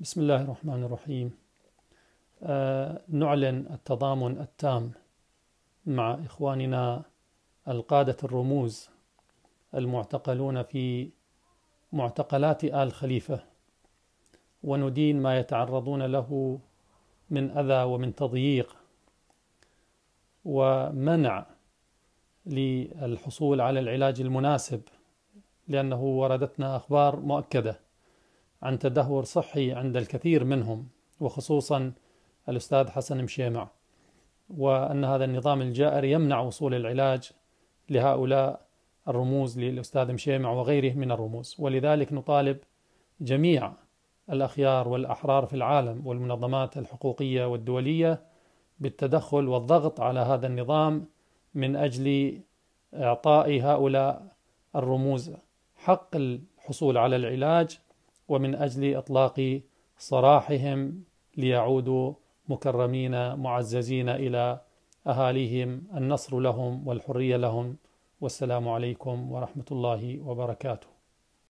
بسم الله الرحمن الرحيم أه نعلن التضامن التام مع إخواننا القادة الرموز المعتقلون في معتقلات آل خليفة وندين ما يتعرضون له من أذى ومن تضييق ومنع للحصول على العلاج المناسب لأنه وردتنا أخبار مؤكدة عن تدهور صحي عند الكثير منهم وخصوصا الأستاذ حسن مشيمع وأن هذا النظام الجائر يمنع وصول العلاج لهؤلاء الرموز للأستاذ مشيمع وغيره من الرموز ولذلك نطالب جميع الأخيار والأحرار في العالم والمنظمات الحقوقية والدولية بالتدخل والضغط على هذا النظام من أجل إعطاء هؤلاء الرموز حق الحصول على العلاج ومن أجل إطلاق صراحهم ليعودوا مكرمين معززين إلى أهاليهم النصر لهم والحرية لهم والسلام عليكم ورحمة الله وبركاته